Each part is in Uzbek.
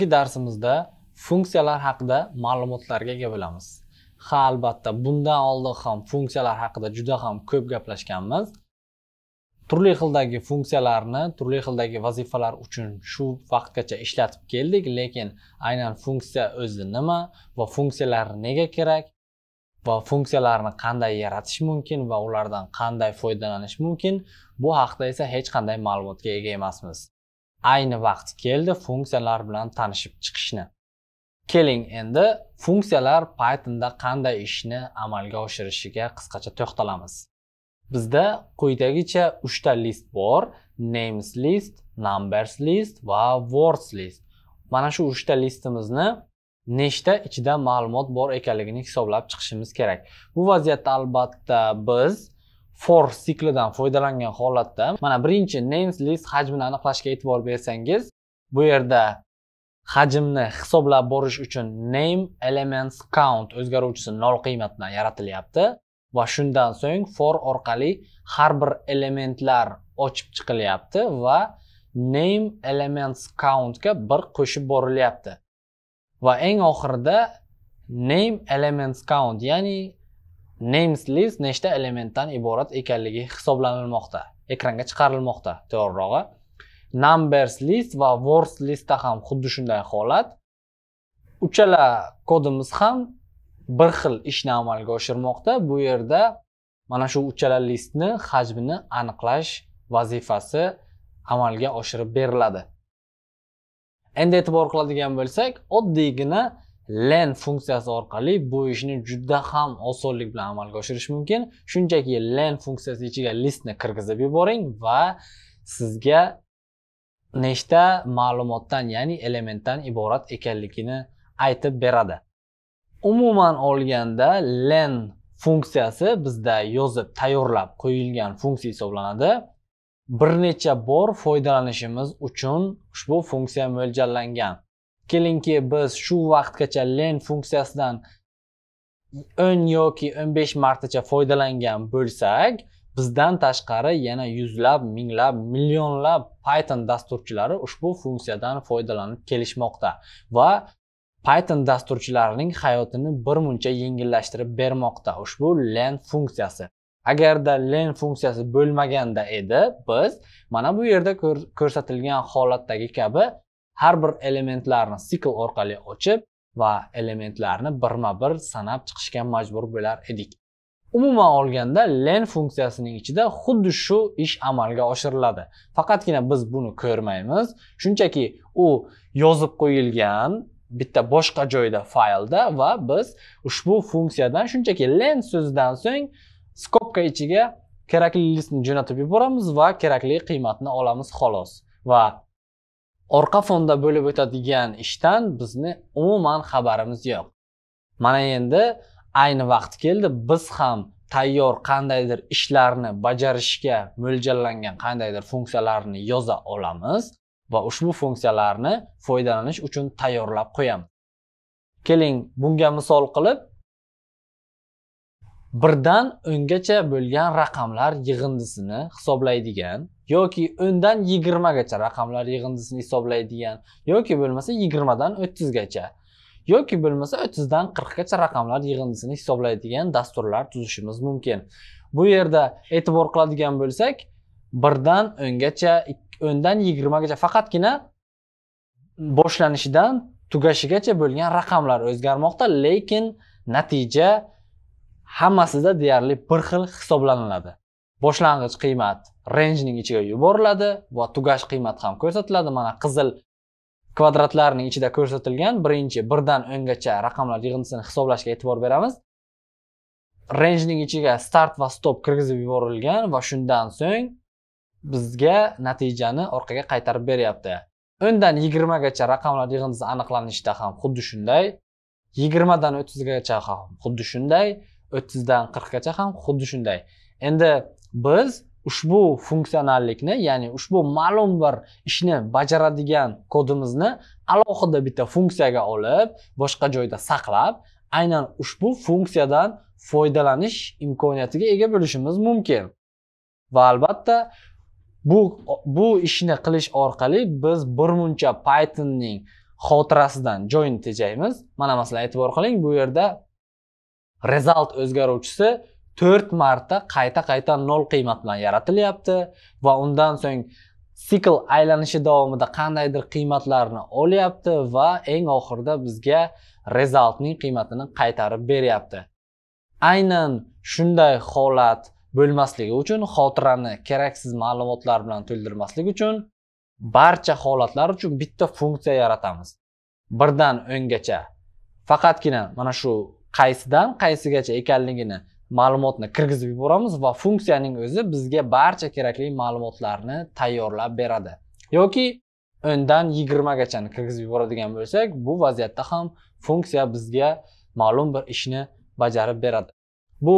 bugungi darsimizda funksiyalar haqida ma'lumotlarga ega bo'lamiz ha albatta bundan oldin ham funksiyalar haqida juda ham ko'p gaplashganmiz turli xildagi funksiyalarni turli xildagi vazifalar uchun shu vaqtgacha ishlatib keldik lekin aynan funksiya o'zi nima va funksiyalar nega kerak va funksiyalarni qanday yaratish mumkin va ulardan qanday foydalanish mumkin bu haqda esa hech qanday ma'lumotga ega emasmiz ayni vaqt keldi funksiyalar bilan tanishib chiqishni keling endi funksiyalar pythonda qanday ishni amalga oshirishiga qisqacha to'xtalamiz bizda quyidagicha 3 ta list bor names list numbers list va words list mana shu 3 ta listimizni nechta ichida ma'lumot bor ekanligini hisoblab chiqishimiz kerak bu vaziyatda albatta biz for siklidan foydalangan holatda mana birinchi names list hajmini aniqlashga e'tibor bersangiz bu yerda hajmni hisoblab borish uchun name elements count o'zgaruvchisi nol qiymat bilan yaratilyapti va shundan so'ng for orqali har bir elementlar ochib chiqilyapti va name elements countga bir qo'shib borilyapti va eng oxirida name elements count ya'ni names list nechta elementdan iborat ekanligi hisoblanilmoqda ekranga chiqarilmoqda to'g'rirog'i numbers list va words listda ham xuddi shunday holat uchala kodimiz ham bir xil ishni amalga oshirmoqda bu yerda mana shu uchala listni hajmini aniqlash vazifasi amalga oshirib beriladi endi e'tibor qiladigan bo'lsak oddiygina len funksiyasi orqali bu ishni juda ham osonlik bilan amalga oshirish mumkin shunchaki len funksiyasi ichiga listni kirgizib yuboring va sizga nechta ma'lumotdan ya'ni elementdan iborat ekanligini aytib beradi umuman olganda len funksiyasi bizda yozib tayyorlab qo'yilgan funksiya hisoblanadi bir necha bor foydalanishimiz uchun ushbu funksiya mo'ljallangan kelingki biz shu vaqtgacha len funksiyasidan o'n yoki o'n besh martacha foydalangan bo'lsak bizdan tashqari yana yuzlab minglab millionlab python dasturchilari ushbu funksiyadan foydalanib kelishmoqda va python dasturchilarining hayotini bir muncha yengillashtirib bermoqda ushbu len funksiyasi agarda len funksiyasi bo'lmaganda edi biz mana bu yerda ko'rsatilgan holatdagi kabi har bir elementlarni sikl orqali ochib va elementlarni birma bir sanab chiqishga majbur bo'lar edik umuman olganda len funksiyasining ichida xuddi shu ish amalga oshiriladi faqatgina biz buni ko'rmaymiz shunchaki u yozib qo'yilgan bitta boshqa joyda faylda va biz ushbu funksiyadan shunchaki len so'zidan so'ng skopka ichiga kerakli listni jo'natib yuboramiz va kerakli qiymatni olamiz xolos va orqa fonda bo'lib o'tadigan ishdan bizni umuman xabarimiz yo'q mana endi ayni vaqt keldi biz ham tayyor qandaydir ishlarni bajarishga mo'ljallangan qandaydir funksiyalarni yoza olamiz va ushbu funksiyalarni foydalanish uchun tayyorlab qo'yamiz keling bunga misol qilib birdan o'ngacha bo'lgan raqamlar yig'indisini hisoblaydigan yoki o'ndan yigirmagacha raqamlar yig'indisini hisoblaydigan yoki bo'lmasa yigirmadan o'ttizgacha yoki bo'lmasa o'ttizdan qirqgacha raqamlar yig'indisini hisoblaydigan dasturlar tuzishimiz mumkin bu yerda e'tibor qiladigan bo'lsak birdan o'ngacha o'ndan yigirmagacha faqatgina boshlanishidan tugashigacha bo'lgan raqamlar o'zgarmoqda lekin natija hammasida deyarli bir xil hisoblaniladi boshlang'ich qiymat rangening ichiga yuboriladi va tugash qiymat ham ko'rsatiladi mana qizil kvadratlarning ichida ko'rsatilgan birinchi birdan o'ngacha raqamlar yig'indisini hisoblashga e'tibor beramiz rangening ichiga start va stop kirgizib yuborilgan va shundan so'ng bizga natijani orqaga qaytarib beryapti o'ndan yigirmagacha raqamlar yig'indisi aniqlanishda ham xuddi shunday yigirmadan o'ttizgacha ham xuddi shunday o'ttizdan qirqgacha ham xuddi shunday endi biz ushbu funksionallikni ya'ni ushbu ma'lum bir ishni bajaradigan kodimizni alohida bitta funksiyaga olib boshqa joyda saqlab aynan ushbu funksiyadan foydalanish imkoniyatiga ega bo'lishimiz mumkin va albatta bu bu ishni qilish orqali biz bir muncha pythonning xotirasidan joyini tejaymiz mana masalan e'tibor qiling bu yerda result o'zgaruvchisi 4 marta qayta qayta 0 qiymat bilan yaratilyapti va undan so'ng sikl aylanishi davomida qandaydir qiymatlarni olyapti va eng oxirida bizga rezultning qiymatini qaytarib beryapti aynan shunday holat bo'lmasligi uchun xotirani keraksiz ma'lumotlar bilan to'ldirmaslik uchun barcha holatlar uchun bitta funksiya yaratamiz birdan o'ngacha faqatgina mana shu qaysidan qaysigacha ekanligini ma'lumotni kirgizib yuboramiz va funksiyaning o'zi bizga barcha kerakli ma'lumotlarni tayyorlab beradi yoki o'ndan yigirmagachani kirgizib yuboradigan bo'lsak bu vaziyatda ham funksiya bizga ma'lum bir ishni bajarib beradi bu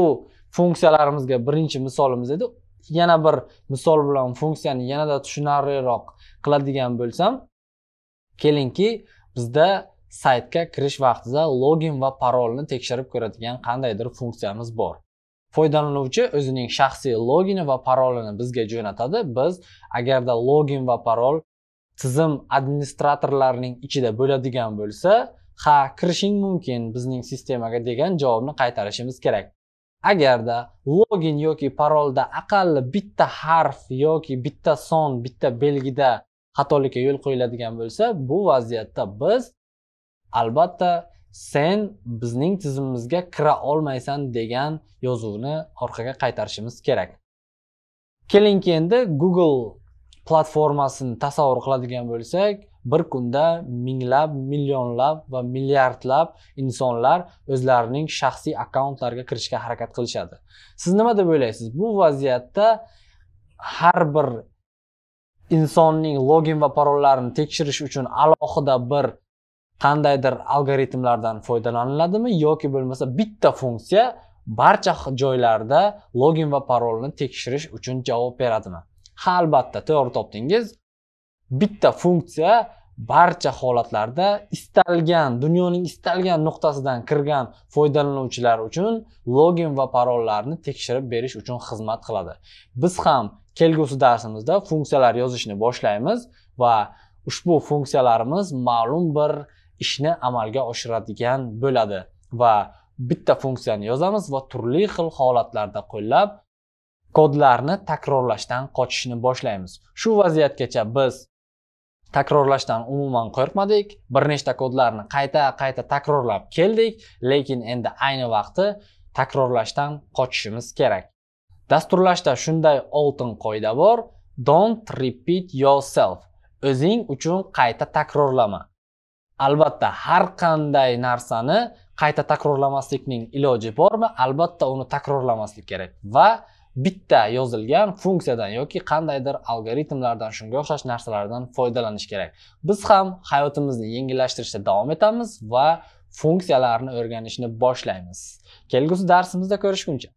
funksiyalarimizga birinchi misolimiz edi yana bir misol bilan funksiyani yanada tushunarliroq qiladigan bo'lsam kelingki bizda saytga kirish vaqtida login va parolni tekshirib ko'radigan qandaydir funksiyamiz bor foydalanuvchi o'zining shaxsiy logini va parolini bizga jo'natadi biz agarda login va parol tizim administratorlarining ichida bo'ladigan bo'lsa ha kirishing mumkin bizning sistemaga degan javobni qaytarishimiz kerak agarda login yoki parolda aqalli bitta harf yoki bitta son bitta belgida xatolikka yo'l qo'yiladigan bo'lsa bu vaziyatda biz albatta sen bizning tizimimizga kira olmaysan degan yozuvni orqaga qaytarishimiz kerak kelingki endi google platformasini tasavvur qiladigan bo'lsak bir kunda minglab millionlab va milliardlab insonlar o'zlarining shaxsiy akkauntlariga kirishga harakat qilishadi siz nima deb o'ylaysiz bu vaziyatda har bir insonning login va parollarini tekshirish uchun alohida bir qandaydir algoritmlardan foydalaniladimi yoki bo'lmasa bitta funksiya barcha joylarda login va parolni tekshirish uchun javob beradimi ha albatta to'g'ri topdingiz bitta funksiya barcha holatlarda istalgan dunyoning istalgan nuqtasidan kirgan foydalanuvchilar uchun login va parollarni tekshirib berish uchun xizmat qiladi biz ham kelgusi darsimizda funksiyalar yozishni boshlaymiz va ushbu funksiyalarimiz ma'lum bir ishni amalga oshiradigan bo'ladi va bitta funksiyani yozamiz va turli xil holatlarda qo'llab kodlarni takrorlashdan qochishni boshlaymiz shu vaziyatgacha biz takrorlashdan umuman qo'rqmadik bir nechta kodlarni qayta qayta takrorlab keldik lekin endi ayni vaqti takrorlashdan qochishimiz kerak dasturlashda shunday oltin qoida bor don't repeat yourself o'zing uchun qayta takrorlama albatta har qanday narsani qayta takrorlamaslikning iloji bormi albatta uni takrorlamaslik kerak va bitta yozilgan funksiyadan yoki qandaydir algoritmlardan shunga o'xshash narsalardan foydalanish kerak biz ham hayotimizni yengillashtirishda davom etamiz va funksiyalarni o'rganishni boshlaymiz kelgusi darsimizda ko'rishguncha